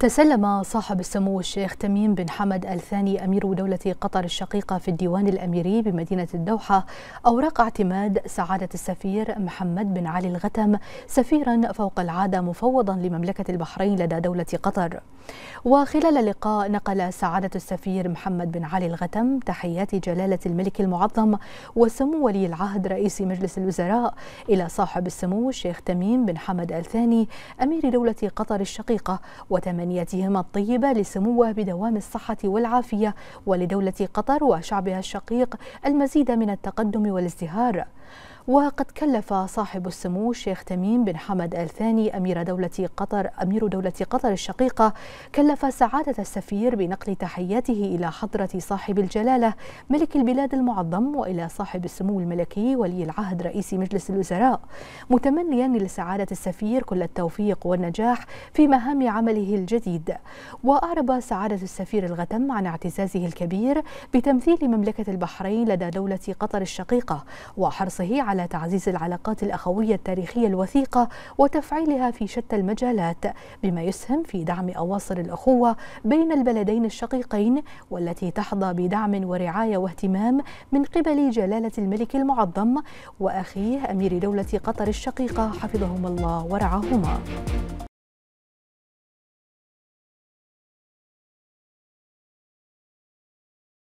تسلم صاحب السمو الشيخ تميم بن حمد الثاني أمير دولة قطر الشقيقة في الديوان الأميري بمدينة الدوحة أوراق اعتماد سعادة السفير محمد بن علي الغتم سفيرا فوق العادة مفوضا لمملكة البحرين لدى دولة قطر وخلال اللقاء نقل سعادة السفير محمد بن علي الغتم تحيات جلالة الملك المعظم وسمو ولي العهد رئيس مجلس الوزراء إلى صاحب السمو الشيخ تميم بن حمد الثاني أمير دولة قطر الشقيقة وتمنى تمنياتهم الطيبة لسموه بدوام الصحة والعافية ولدولة قطر وشعبها الشقيق المزيد من التقدم والازدهار وقد كلف صاحب السمو الشيخ تميم بن حمد آل ثاني أمير دولة قطر أمير دولة قطر الشقيقة كلف سعادة السفير بنقل تحياته إلى حضرة صاحب الجلالة ملك البلاد المعظم وإلى صاحب السمو الملكي ولي العهد رئيس مجلس الوزراء متمنيا لسعادة السفير كل التوفيق والنجاح في مهام عمله الجديد وأعرب سعادة السفير الغتم عن اعتزازه الكبير بتمثيل مملكة البحرين لدى دولة قطر الشقيقة وحرصه على على تعزيز العلاقات الأخوية التاريخية الوثيقة وتفعيلها في شتى المجالات بما يسهم في دعم أواصر الأخوة بين البلدين الشقيقين والتي تحظى بدعم ورعاية واهتمام من قبل جلالة الملك المعظم وأخيه أمير دولة قطر الشقيقة حفظهما الله ورعاهما